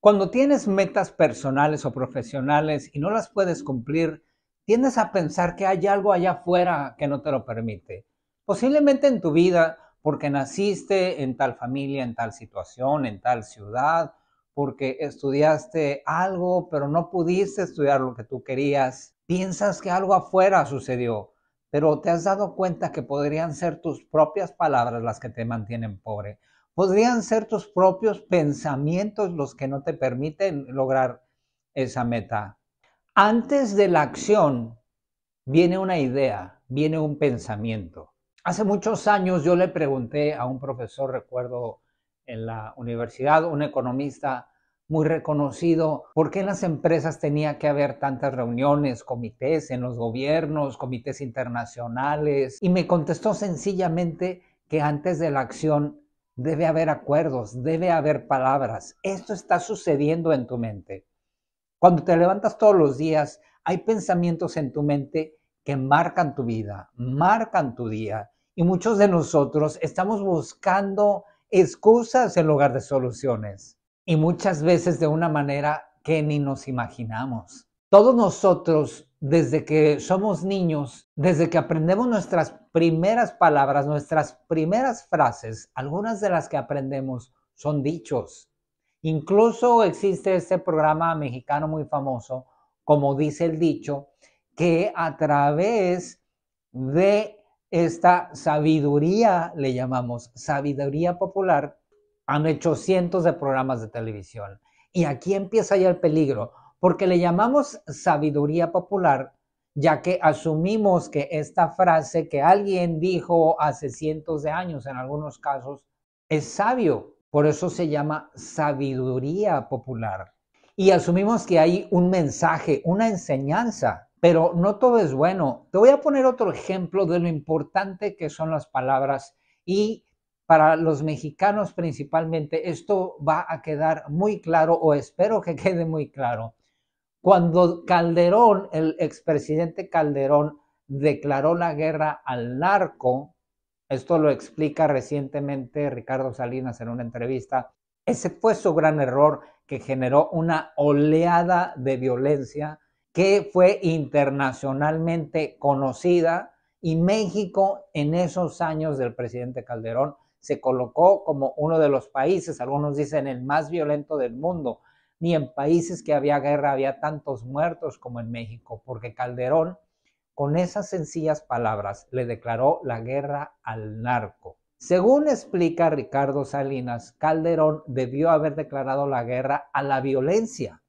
Cuando tienes metas personales o profesionales y no las puedes cumplir, tiendes a pensar que hay algo allá afuera que no te lo permite. Posiblemente en tu vida, porque naciste en tal familia, en tal situación, en tal ciudad, porque estudiaste algo, pero no pudiste estudiar lo que tú querías. Piensas que algo afuera sucedió, pero te has dado cuenta que podrían ser tus propias palabras las que te mantienen pobre. Podrían ser tus propios pensamientos los que no te permiten lograr esa meta. Antes de la acción viene una idea, viene un pensamiento. Hace muchos años yo le pregunté a un profesor, recuerdo en la universidad, un economista muy reconocido, por qué en las empresas tenía que haber tantas reuniones, comités en los gobiernos, comités internacionales. Y me contestó sencillamente que antes de la acción debe haber acuerdos, debe haber palabras. Esto está sucediendo en tu mente. Cuando te levantas todos los días, hay pensamientos en tu mente que marcan tu vida, marcan tu día. Y muchos de nosotros estamos buscando excusas en lugar de soluciones. Y muchas veces de una manera que ni nos imaginamos. Todos nosotros, desde que somos niños, desde que aprendemos nuestras primeras palabras, nuestras primeras frases, algunas de las que aprendemos son dichos. Incluso existe este programa mexicano muy famoso, como dice el dicho, que a través de esta sabiduría, le llamamos sabiduría popular, han hecho cientos de programas de televisión. Y aquí empieza ya el peligro, porque le llamamos sabiduría popular ya que asumimos que esta frase que alguien dijo hace cientos de años en algunos casos es sabio. Por eso se llama sabiduría popular. Y asumimos que hay un mensaje, una enseñanza, pero no todo es bueno. Te voy a poner otro ejemplo de lo importante que son las palabras y para los mexicanos principalmente esto va a quedar muy claro o espero que quede muy claro. Cuando Calderón, el expresidente Calderón, declaró la guerra al narco, esto lo explica recientemente Ricardo Salinas en una entrevista, ese fue su gran error que generó una oleada de violencia que fue internacionalmente conocida y México en esos años del presidente Calderón se colocó como uno de los países, algunos dicen el más violento del mundo, ni en países que había guerra había tantos muertos como en México, porque Calderón con esas sencillas palabras le declaró la guerra al narco. Según explica Ricardo Salinas, Calderón debió haber declarado la guerra a la violencia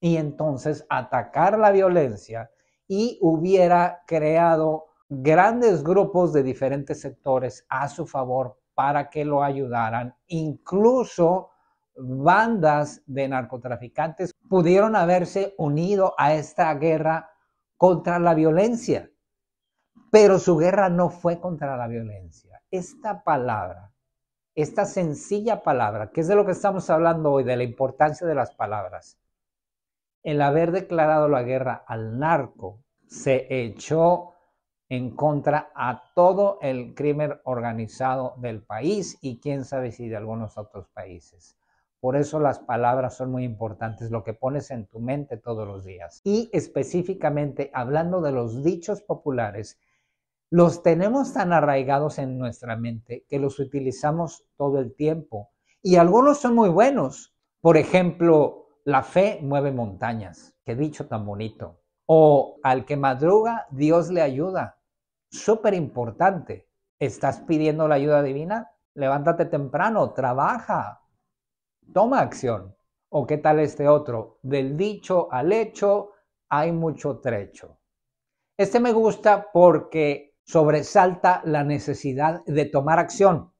y entonces atacar la violencia y hubiera creado grandes grupos de diferentes sectores a su favor para que lo ayudaran, incluso bandas de narcotraficantes pudieron haberse unido a esta guerra contra la violencia, pero su guerra no fue contra la violencia. Esta palabra, esta sencilla palabra, que es de lo que estamos hablando hoy, de la importancia de las palabras, el haber declarado la guerra al narco se echó en contra a todo el crimen organizado del país y quién sabe si de algunos otros países. Por eso las palabras son muy importantes, lo que pones en tu mente todos los días. Y específicamente hablando de los dichos populares, los tenemos tan arraigados en nuestra mente que los utilizamos todo el tiempo. Y algunos son muy buenos. Por ejemplo, la fe mueve montañas. Qué dicho tan bonito. O al que madruga, Dios le ayuda. Súper importante. ¿Estás pidiendo la ayuda divina? Levántate temprano, trabaja, toma acción. O qué tal este otro, del dicho al hecho hay mucho trecho. Este me gusta porque sobresalta la necesidad de tomar acción,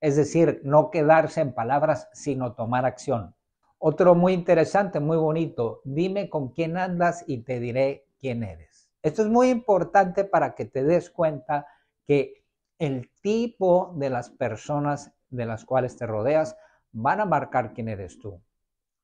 es decir, no quedarse en palabras, sino tomar acción. Otro muy interesante, muy bonito, dime con quién andas y te diré quién eres. Esto es muy importante para que te des cuenta que el tipo de las personas de las cuales te rodeas van a marcar quién eres tú.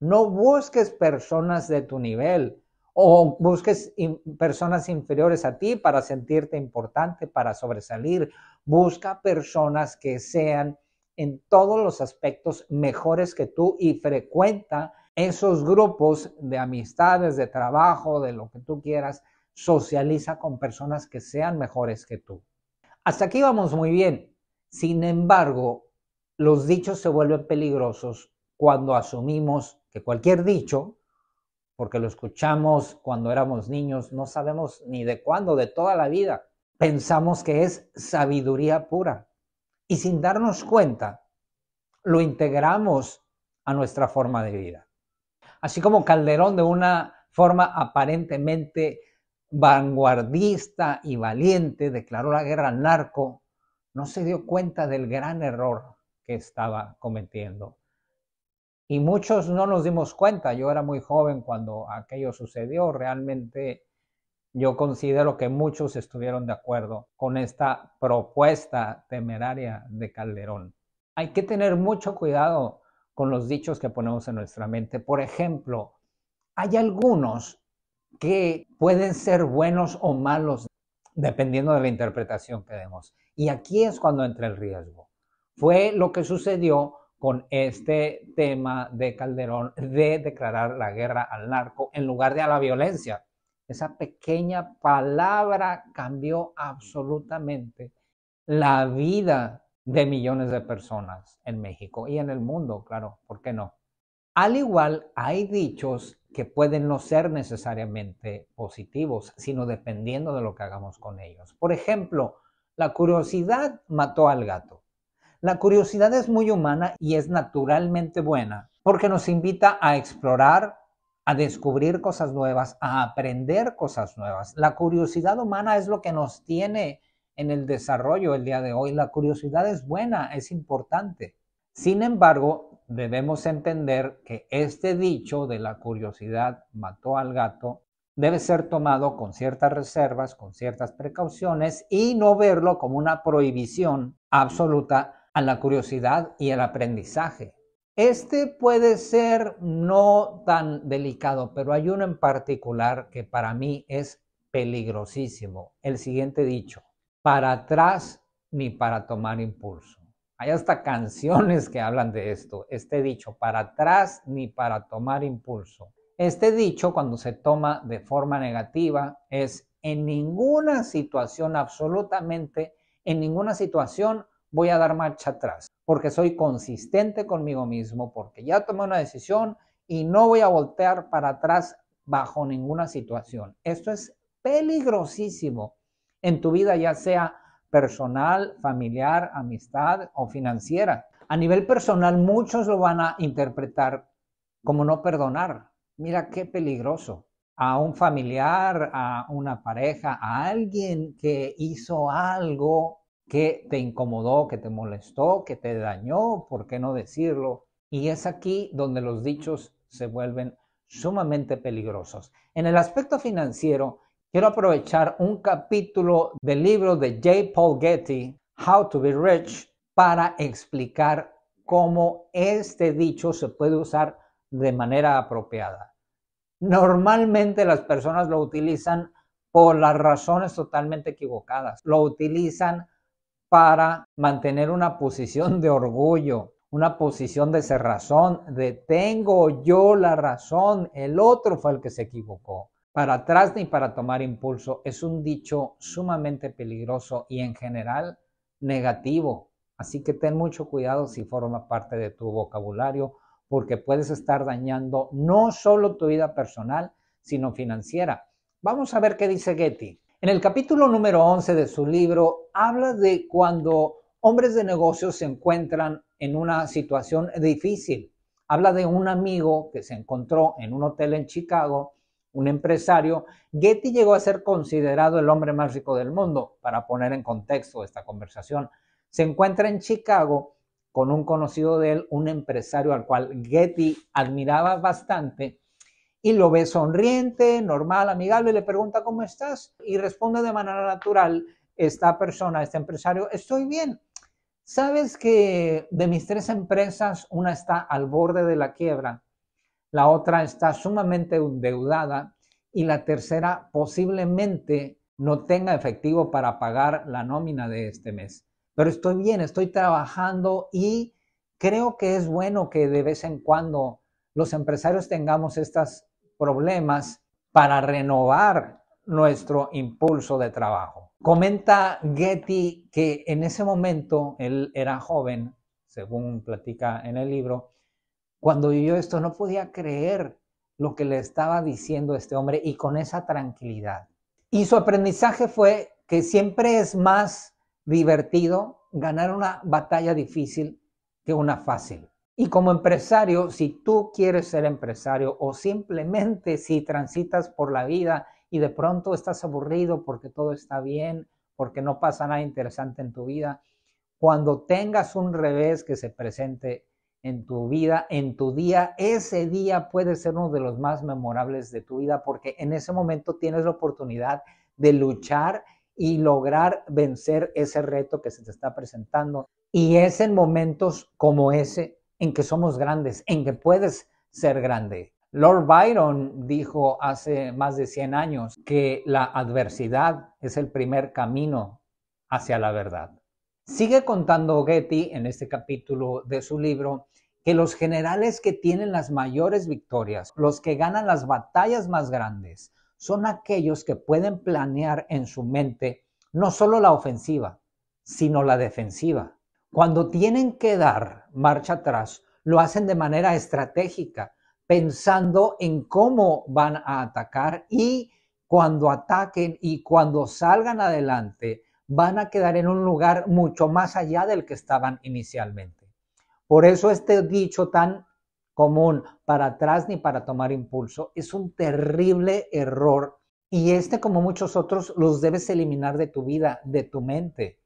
No busques personas de tu nivel o busques personas inferiores a ti para sentirte importante, para sobresalir. Busca personas que sean en todos los aspectos mejores que tú y frecuenta esos grupos de amistades, de trabajo, de lo que tú quieras. Socializa con personas que sean mejores que tú. Hasta aquí vamos muy bien. Sin embargo, los dichos se vuelven peligrosos cuando asumimos que cualquier dicho, porque lo escuchamos cuando éramos niños, no sabemos ni de cuándo, de toda la vida, pensamos que es sabiduría pura. Y sin darnos cuenta, lo integramos a nuestra forma de vida. Así como Calderón de una forma aparentemente vanguardista y valiente declaró la guerra al narco, no se dio cuenta del gran error que estaba cometiendo. Y muchos no nos dimos cuenta, yo era muy joven cuando aquello sucedió, realmente yo considero que muchos estuvieron de acuerdo con esta propuesta temeraria de Calderón. Hay que tener mucho cuidado con los dichos que ponemos en nuestra mente. Por ejemplo, hay algunos que pueden ser buenos o malos dependiendo de la interpretación que demos. Y aquí es cuando entra el riesgo. Fue lo que sucedió con este tema de Calderón de declarar la guerra al narco en lugar de a la violencia. Esa pequeña palabra cambió absolutamente la vida de millones de personas en México y en el mundo, claro, ¿por qué no? Al igual, hay dichos que pueden no ser necesariamente positivos, sino dependiendo de lo que hagamos con ellos. Por ejemplo, la curiosidad mató al gato. La curiosidad es muy humana y es naturalmente buena, porque nos invita a explorar, a descubrir cosas nuevas, a aprender cosas nuevas. La curiosidad humana es lo que nos tiene en el desarrollo el día de hoy. La curiosidad es buena, es importante. Sin embargo, debemos entender que este dicho de la curiosidad mató al gato debe ser tomado con ciertas reservas, con ciertas precauciones y no verlo como una prohibición absoluta a la curiosidad y el aprendizaje. Este puede ser no tan delicado, pero hay uno en particular que para mí es peligrosísimo. El siguiente dicho, para atrás ni para tomar impulso. Hay hasta canciones que hablan de esto. Este dicho, para atrás ni para tomar impulso. Este dicho, cuando se toma de forma negativa, es en ninguna situación, absolutamente, en ninguna situación voy a dar marcha atrás, porque soy consistente conmigo mismo, porque ya tomé una decisión y no voy a voltear para atrás bajo ninguna situación. Esto es peligrosísimo en tu vida, ya sea personal, familiar, amistad o financiera. A nivel personal, muchos lo van a interpretar como no perdonar. Mira qué peligroso. A un familiar, a una pareja, a alguien que hizo algo que te incomodó, que te molestó, que te dañó, ¿por qué no decirlo? Y es aquí donde los dichos se vuelven sumamente peligrosos. En el aspecto financiero, quiero aprovechar un capítulo del libro de J. Paul Getty, How to Be Rich, para explicar cómo este dicho se puede usar de manera apropiada. Normalmente las personas lo utilizan por las razones totalmente equivocadas. Lo utilizan para mantener una posición de orgullo, una posición de cerrazón, de tengo yo la razón, el otro fue el que se equivocó. Para atrás ni para tomar impulso es un dicho sumamente peligroso y en general negativo. Así que ten mucho cuidado si forma parte de tu vocabulario porque puedes estar dañando no solo tu vida personal, sino financiera. Vamos a ver qué dice Getty. En el capítulo número 11 de su libro habla de cuando hombres de negocios se encuentran en una situación difícil. Habla de un amigo que se encontró en un hotel en Chicago, un empresario. Getty llegó a ser considerado el hombre más rico del mundo, para poner en contexto esta conversación. Se encuentra en Chicago con un conocido de él, un empresario al cual Getty admiraba bastante y lo ve sonriente, normal, amigable, le pregunta cómo estás y responde de manera natural esta persona, este empresario, estoy bien. Sabes que de mis tres empresas, una está al borde de la quiebra, la otra está sumamente endeudada y la tercera posiblemente no tenga efectivo para pagar la nómina de este mes. Pero estoy bien, estoy trabajando y creo que es bueno que de vez en cuando los empresarios tengamos estas problemas para renovar nuestro impulso de trabajo. Comenta Getty que en ese momento él era joven, según platica en el libro, cuando vivió esto no podía creer lo que le estaba diciendo este hombre y con esa tranquilidad. Y su aprendizaje fue que siempre es más divertido ganar una batalla difícil que una fácil. Y como empresario, si tú quieres ser empresario o simplemente si transitas por la vida y de pronto estás aburrido porque todo está bien, porque no pasa nada interesante en tu vida, cuando tengas un revés que se presente en tu vida, en tu día, ese día puede ser uno de los más memorables de tu vida porque en ese momento tienes la oportunidad de luchar y lograr vencer ese reto que se te está presentando. Y es en momentos como ese en que somos grandes, en que puedes ser grande. Lord Byron dijo hace más de 100 años que la adversidad es el primer camino hacia la verdad. Sigue contando Getty en este capítulo de su libro que los generales que tienen las mayores victorias, los que ganan las batallas más grandes, son aquellos que pueden planear en su mente no solo la ofensiva, sino la defensiva. Cuando tienen que dar marcha atrás, lo hacen de manera estratégica, pensando en cómo van a atacar y cuando ataquen y cuando salgan adelante, van a quedar en un lugar mucho más allá del que estaban inicialmente. Por eso este dicho tan común, para atrás ni para tomar impulso, es un terrible error y este, como muchos otros, los debes eliminar de tu vida, de tu mente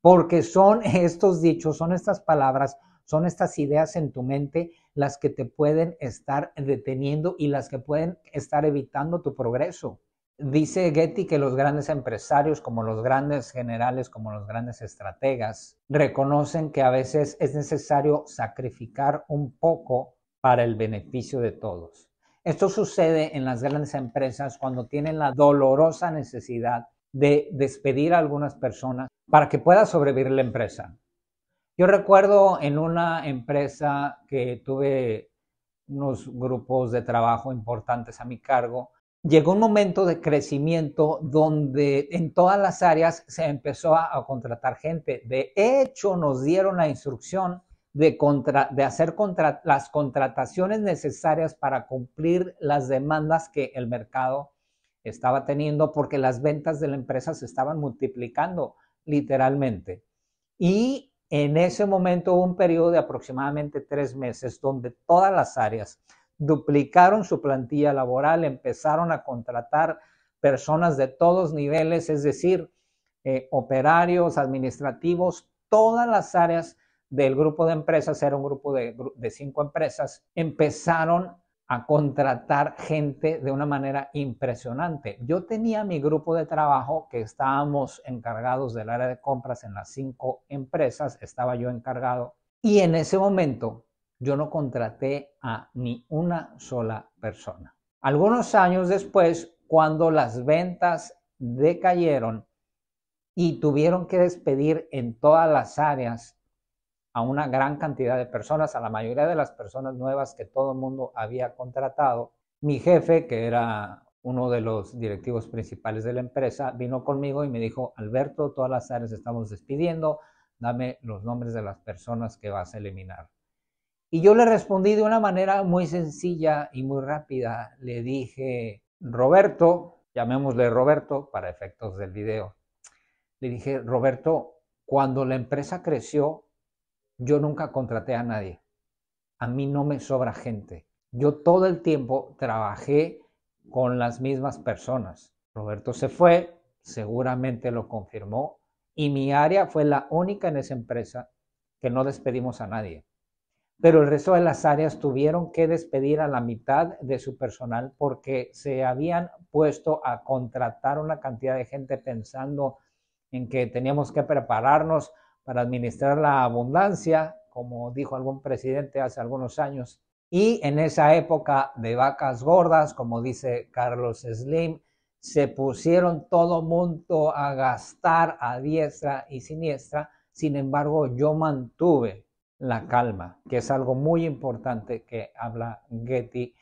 porque son estos dichos, son estas palabras, son estas ideas en tu mente las que te pueden estar deteniendo y las que pueden estar evitando tu progreso. Dice Getty que los grandes empresarios, como los grandes generales, como los grandes estrategas, reconocen que a veces es necesario sacrificar un poco para el beneficio de todos. Esto sucede en las grandes empresas cuando tienen la dolorosa necesidad de despedir a algunas personas para que pueda sobrevivir la empresa. Yo recuerdo en una empresa que tuve unos grupos de trabajo importantes a mi cargo, llegó un momento de crecimiento donde en todas las áreas se empezó a, contratar gente. De hecho, nos dieron la instrucción de, de hacer las contrataciones necesarias para cumplir las demandas que el mercado estaba teniendo porque las ventas de la empresa se estaban multiplicando literalmente. Y en ese momento hubo un periodo de aproximadamente tres meses donde todas las áreas duplicaron su plantilla laboral, empezaron a contratar personas de todos niveles, es decir, eh, operarios, administrativos, todas las áreas del grupo de empresas, era un grupo de, de cinco empresas, empezaron a contratar gente de una manera impresionante. Yo tenía mi grupo de trabajo que estábamos encargados del área de compras en las cinco empresas, estaba yo encargado, y en ese momento yo no contraté a ni una sola persona. Algunos años después, cuando las ventas decayeron y tuvieron que despedir en todas las áreas una gran cantidad de personas, a la mayoría de las personas nuevas que todo el mundo había contratado. Mi jefe, que era uno de los directivos principales de la empresa, vino conmigo y me dijo, Alberto, todas las áreas estamos despidiendo, dame los nombres de las personas que vas a eliminar. Y yo le respondí de una manera muy sencilla y muy rápida. Le dije, Roberto, llamémosle Roberto para efectos del video. Le dije, Roberto, cuando la empresa creció, yo nunca contraté a nadie. A mí no me sobra gente. Yo todo el tiempo trabajé con las mismas personas. Roberto se fue, seguramente lo confirmó, y mi área fue la única en esa empresa que no despedimos a nadie. Pero el resto de las áreas tuvieron que despedir a la mitad de su personal porque se habían puesto a contratar una cantidad de gente pensando en que teníamos que prepararnos para administrar la abundancia, como dijo algún presidente hace algunos años, y en esa época de vacas gordas, como dice Carlos Slim, se pusieron todo mundo a gastar a diestra y siniestra, sin embargo yo mantuve la calma, que es algo muy importante que habla Getty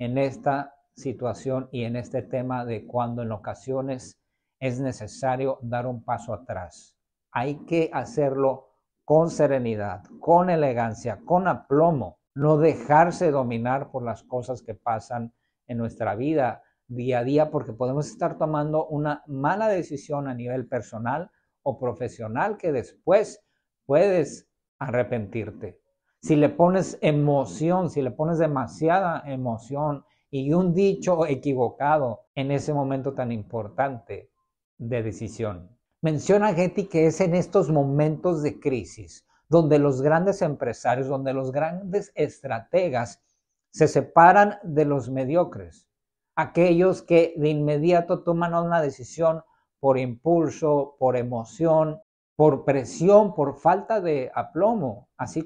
en esta situación y en este tema de cuando en ocasiones es necesario dar un paso atrás hay que hacerlo con serenidad, con elegancia, con aplomo, no dejarse dominar por las cosas que pasan en nuestra vida día a día, porque podemos estar tomando una mala decisión a nivel personal o profesional que después puedes arrepentirte. Si le pones emoción, si le pones demasiada emoción y un dicho equivocado en ese momento tan importante de decisión. Menciona Getty que es en estos momentos de crisis donde los grandes empresarios, donde los grandes estrategas se separan de los mediocres, aquellos que de inmediato toman una decisión por impulso, por emoción, por presión, por falta de aplomo, así,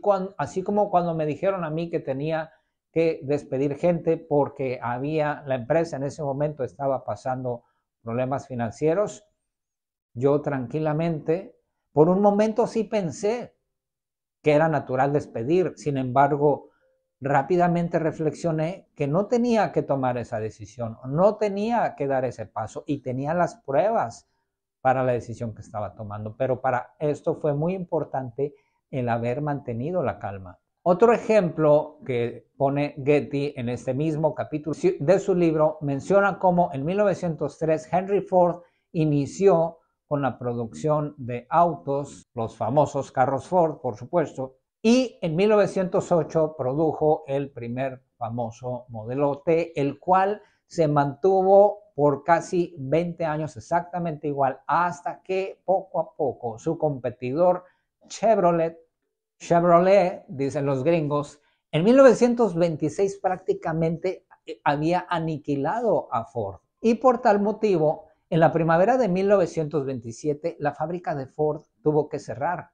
como cuando me dijeron a mí que tenía que despedir gente porque había la empresa en ese momento estaba pasando problemas financieros, yo tranquilamente, por un momento sí pensé que era natural despedir, sin embargo, rápidamente reflexioné que no tenía que tomar esa decisión, no tenía que dar ese paso y tenía las pruebas para la decisión que estaba tomando, pero para esto fue muy importante el haber mantenido la calma. Otro ejemplo que pone Getty en este mismo capítulo de su libro menciona cómo en 1903 Henry Ford inició con la producción de autos, los famosos carros Ford, por supuesto, y en 1908 produjo el primer famoso modelo T, el cual se mantuvo por casi 20 años exactamente igual, hasta que poco a poco su competidor Chevrolet, Chevrolet, dicen los gringos, en 1926 prácticamente eh, había aniquilado a Ford. Y por tal motivo, en la primavera de 1927, la fábrica de Ford tuvo que cerrar.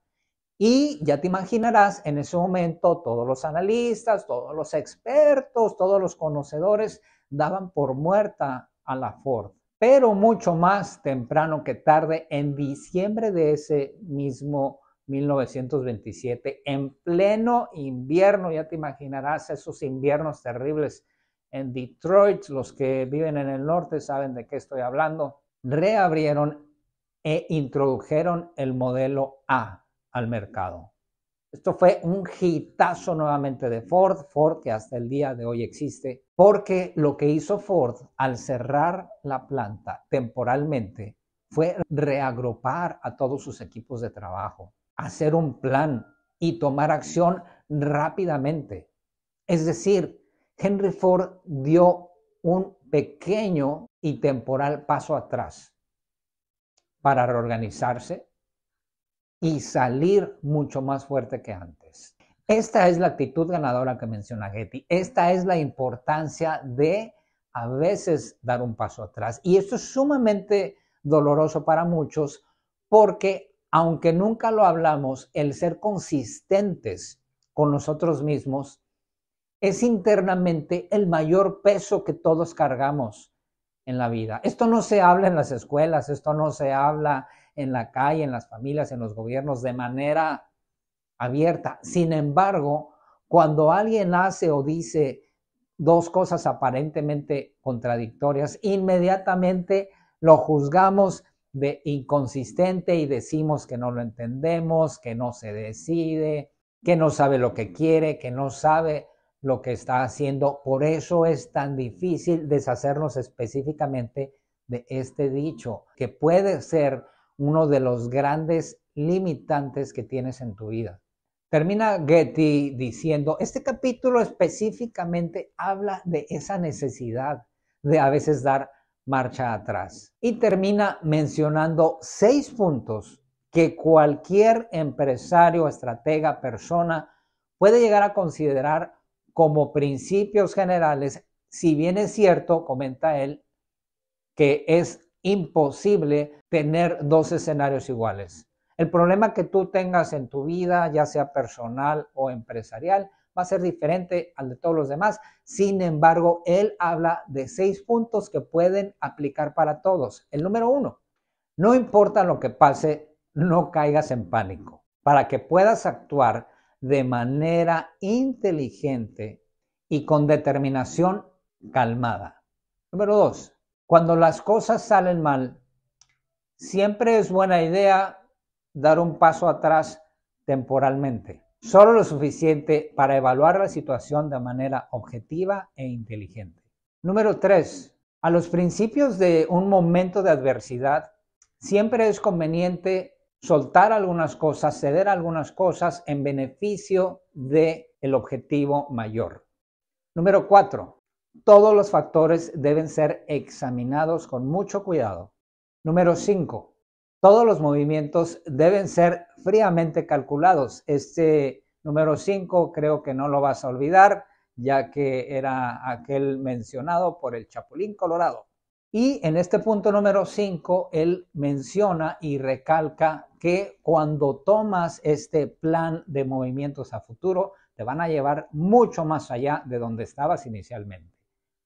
Y ya te imaginarás, en ese momento todos los analistas, todos los expertos, todos los conocedores daban por muerta a la Ford. Pero mucho más temprano que tarde, en diciembre de ese mismo 1927, en pleno invierno, ya te imaginarás esos inviernos terribles en Detroit, los que viven en el norte saben de qué estoy hablando, reabrieron e introdujeron el modelo A al mercado. Esto fue un hitazo nuevamente de Ford, Ford que hasta el día de hoy existe, porque lo que hizo Ford al cerrar la planta temporalmente fue reagrupar a todos sus equipos de trabajo, hacer un plan y tomar acción rápidamente. Es decir, Henry Ford dio un pequeño y temporal paso atrás para reorganizarse y salir mucho más fuerte que antes. Esta es la actitud ganadora que menciona Getty. Esta es la importancia de a veces dar un paso atrás. Y esto es sumamente doloroso para muchos porque, aunque nunca lo hablamos, el ser consistentes con nosotros mismos es internamente el mayor peso que todos cargamos en la vida. Esto no se habla en las escuelas, esto no se habla en la calle, en las familias, en los gobiernos de manera abierta. Sin embargo, cuando alguien hace o dice dos cosas aparentemente contradictorias, inmediatamente lo juzgamos de inconsistente y decimos que no lo entendemos, que no se decide, que no sabe lo que quiere, que no sabe lo que está haciendo. Por eso es tan difícil deshacernos específicamente de este dicho, que puede ser uno de los grandes limitantes que tienes en tu vida. Termina Getty diciendo, este capítulo específicamente habla de esa necesidad de a veces dar marcha atrás. Y termina mencionando seis puntos que cualquier empresario, estratega, persona puede llegar a considerar como principios generales, si bien es cierto, comenta él, que es imposible tener dos escenarios iguales. El problema que tú tengas en tu vida, ya sea personal o empresarial, va a ser diferente al de todos los demás. Sin embargo, él habla de seis puntos que pueden aplicar para todos. El número uno, no importa lo que pase, no caigas en pánico. Para que puedas actuar, de manera inteligente y con determinación calmada. Número dos, cuando las cosas salen mal, siempre es buena idea dar un paso atrás temporalmente, solo lo suficiente para evaluar la situación de manera objetiva e inteligente. Número tres, a los principios de un momento de adversidad, siempre es conveniente soltar algunas cosas, ceder algunas cosas en beneficio del objetivo mayor. Número cuatro, todos los factores deben ser examinados con mucho cuidado. Número cinco, Todos los movimientos deben ser fríamente calculados. Este número cinco creo que no lo vas a olvidar, ya que era aquel mencionado por el Chapulín Colorado. Y en este punto número 5, él menciona y recalca que cuando tomas este plan de movimientos a futuro, te van a llevar mucho más allá de donde estabas inicialmente.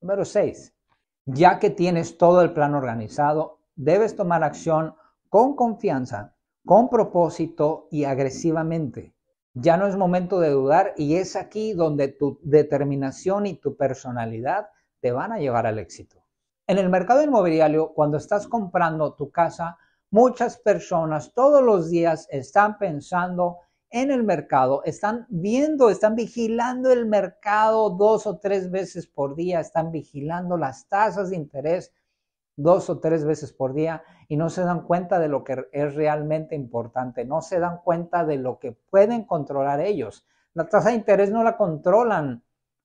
Número 6, ya que tienes todo el plan organizado, debes tomar acción con confianza, con propósito y agresivamente. Ya no es momento de dudar y es aquí donde tu determinación y tu personalidad te van a llevar al éxito. En el mercado inmobiliario, cuando estás comprando tu casa, muchas personas todos los días están pensando en el mercado, están viendo, están vigilando el mercado dos o tres veces por día, están vigilando las tasas de interés dos o tres veces por día y no se dan cuenta de lo que es realmente importante, no se dan cuenta de lo que pueden controlar ellos. La tasa de interés no la controlan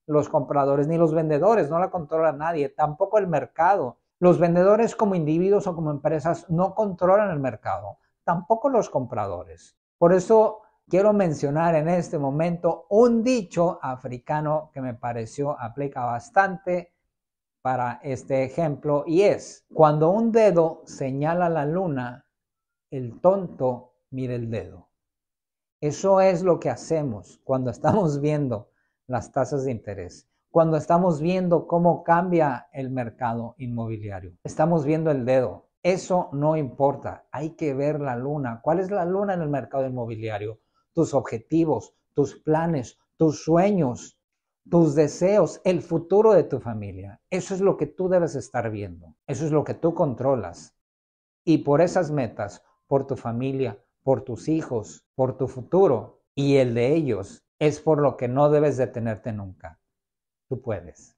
los compradores ni los vendedores, no la controla nadie, tampoco el mercado. Los vendedores como individuos o como empresas no controlan el mercado, tampoco los compradores. Por eso quiero mencionar en este momento un dicho africano que me pareció aplica bastante para este ejemplo y es, cuando un dedo señala la luna, el tonto mira el dedo. Eso es lo que hacemos cuando estamos viendo las tasas de interés, cuando estamos viendo cómo cambia el mercado inmobiliario, estamos viendo el dedo. Eso no importa, hay que ver la luna. ¿Cuál es la luna en el mercado inmobiliario? Tus objetivos, tus planes, tus sueños, tus deseos, el futuro de tu familia. Eso es lo que tú debes estar viendo, eso es lo que tú controlas. Y por esas metas, por tu familia, por tus hijos, por tu futuro y el de ellos, es por lo que no debes detenerte nunca. Tú puedes.